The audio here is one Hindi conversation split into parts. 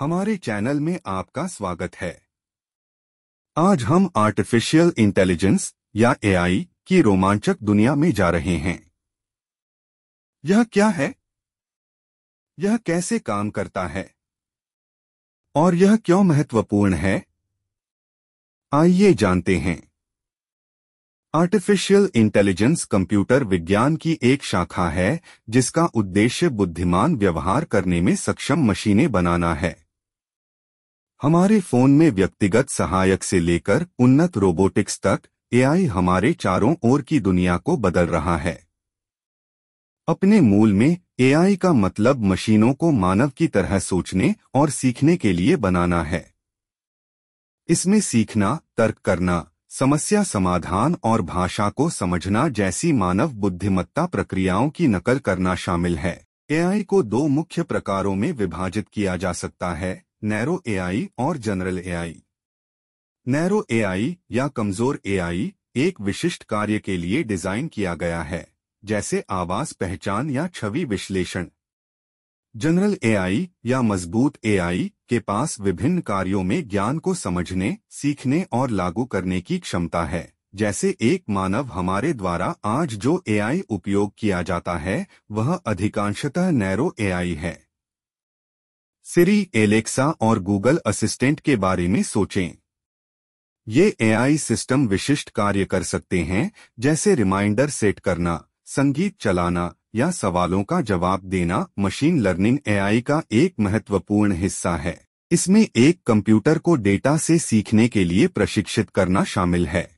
हमारे चैनल में आपका स्वागत है आज हम आर्टिफिशियल इंटेलिजेंस या एआई की रोमांचक दुनिया में जा रहे हैं यह क्या है यह कैसे काम करता है और यह क्यों महत्वपूर्ण है आइए जानते हैं आर्टिफिशियल इंटेलिजेंस कंप्यूटर विज्ञान की एक शाखा है जिसका उद्देश्य बुद्धिमान व्यवहार करने में सक्षम मशीनें बनाना है हमारे फोन में व्यक्तिगत सहायक से लेकर उन्नत रोबोटिक्स तक एआई हमारे चारों ओर की दुनिया को बदल रहा है अपने मूल में एआई का मतलब मशीनों को मानव की तरह सोचने और सीखने के लिए बनाना है इसमें सीखना तर्क करना समस्या समाधान और भाषा को समझना जैसी मानव बुद्धिमत्ता प्रक्रियाओं की नकल करना शामिल है एआई को दो मुख्य प्रकारों में विभाजित किया जा सकता है नैरो एआई और जनरल एआई नैरो एआई या कमजोर एआई एक विशिष्ट कार्य के लिए डिजाइन किया गया है जैसे आवास पहचान या छवि विश्लेषण जनरल एआई या मजबूत एआई के पास विभिन्न कार्यों में ज्ञान को समझने सीखने और लागू करने की क्षमता है जैसे एक मानव हमारे द्वारा आज जो एआई उपयोग किया जाता है वह अधिकांशतः नैरो एआई है सिरी एलेक्सा और गूगल असिस्टेंट के बारे में सोचें ये एआई सिस्टम विशिष्ट कार्य कर सकते हैं जैसे रिमाइंडर सेट करना संगीत चलाना या सवालों का जवाब देना मशीन लर्निंग एआई का एक महत्वपूर्ण हिस्सा है इसमें एक कंप्यूटर को डेटा से सीखने के लिए प्रशिक्षित करना शामिल है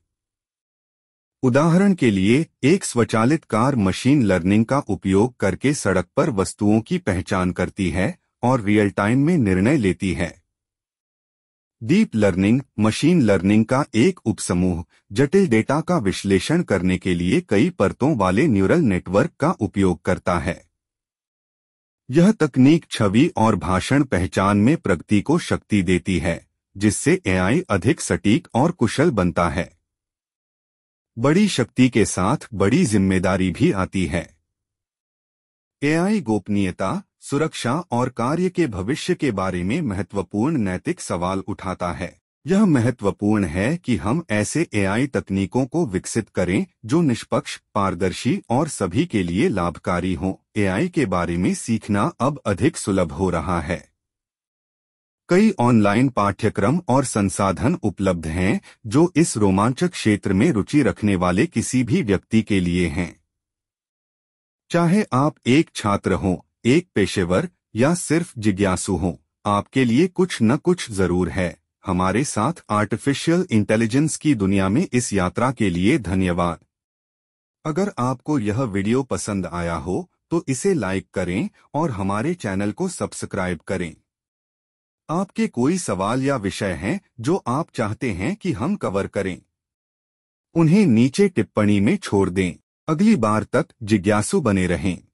उदाहरण के लिए एक स्वचालित कार मशीन लर्निंग का उपयोग करके सड़क पर वस्तुओं की पहचान करती है और रियल टाइम में निर्णय लेती है डीप लर्निंग मशीन लर्निंग का एक उपसमूह जटिल डेटा का विश्लेषण करने के लिए कई परतों वाले न्यूरल नेटवर्क का उपयोग करता है यह तकनीक छवि और भाषण पहचान में प्रगति को शक्ति देती है जिससे एआई अधिक सटीक और कुशल बनता है बड़ी शक्ति के साथ बड़ी जिम्मेदारी भी आती है एआई गोपनीयता सुरक्षा और कार्य के भविष्य के बारे में महत्वपूर्ण नैतिक सवाल उठाता है यह महत्वपूर्ण है कि हम ऐसे एआई तकनीकों को विकसित करें जो निष्पक्ष पारदर्शी और सभी के लिए लाभकारी हों एआई के बारे में सीखना अब अधिक सुलभ हो रहा है कई ऑनलाइन पाठ्यक्रम और संसाधन उपलब्ध हैं जो इस रोमांचक क्षेत्र में रुचि रखने वाले किसी भी व्यक्ति के लिए हैं चाहे आप एक छात्र हों एक पेशेवर या सिर्फ जिज्ञासु हो आपके लिए कुछ न कुछ जरूर है हमारे साथ आर्टिफिशियल इंटेलिजेंस की दुनिया में इस यात्रा के लिए धन्यवाद अगर आपको यह वीडियो पसंद आया हो तो इसे लाइक करें और हमारे चैनल को सब्सक्राइब करें आपके कोई सवाल या विषय हैं जो आप चाहते हैं कि हम कवर करें उन्हें नीचे टिप्पणी में छोड़ दें अगली बार तक जिज्ञासु बने रहें